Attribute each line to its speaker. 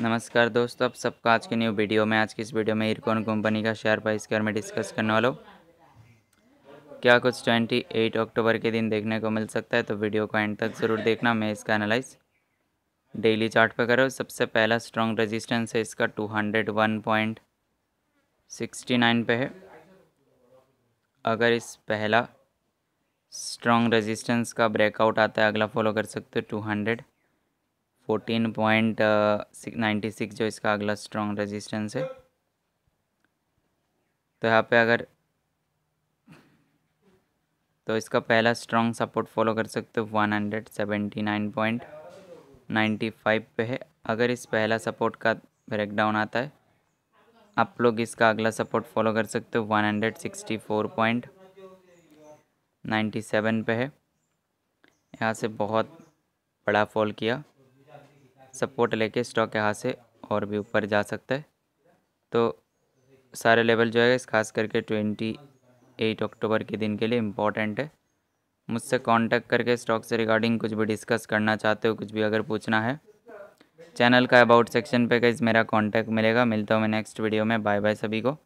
Speaker 1: नमस्कार दोस्तों आप सबका आज के न्यू वीडियो में आज की इस वीडियो में इरकॉन कंपनी का शेयर प्राइस के बारे में डिस्कस करने वाला हूँ क्या कुछ 28 अक्टूबर के दिन देखने को मिल सकता है तो वीडियो को एंड तक ज़रूर देखना मैं इसका एनालाइज डेली चार्ट पर करो सबसे पहला स्ट्रॉन्ग रेजिस्टेंस है इसका 201.69 पे है अगर इस पहला स्ट्रॉन्ग रजिस्टेंस का ब्रेकआउट आता है अगला फॉलो कर सकते हो two hundred fourteen point ninety six जो इसका अगला स्ट्रॉन्ग रेजिस्टेंस है तो यहाँ पे अगर तो इसका पहला स्ट्रॉन्ग सपोर्ट फॉलो कर सकते हो one hundred seventy nine point ninety five पे है अगर इस पहला सपोर्ट का ब्रेकडाउन आता है आप लोग इसका अगला सपोर्ट फॉलो कर सकते हो one hundred sixty four point ninety seven पे है यहाँ से बहुत बड़ा फॉल किया सपोर्ट लेके स्टॉक के हाथ से और भी ऊपर जा सकता है तो सारे लेवल जो है इस खास करके ट्वेंटी एट अक्टूबर के दिन के लिए इम्पॉर्टेंट है मुझसे कांटेक्ट करके स्टॉक से रिगार्डिंग कुछ भी डिस्कस करना चाहते हो कुछ भी अगर पूछना है चैनल का अबाउट सेक्शन पे गई मेरा कांटेक्ट मिलेगा मिलता हूँ मैं नेक्स्ट वीडियो में बाय बाय सभी को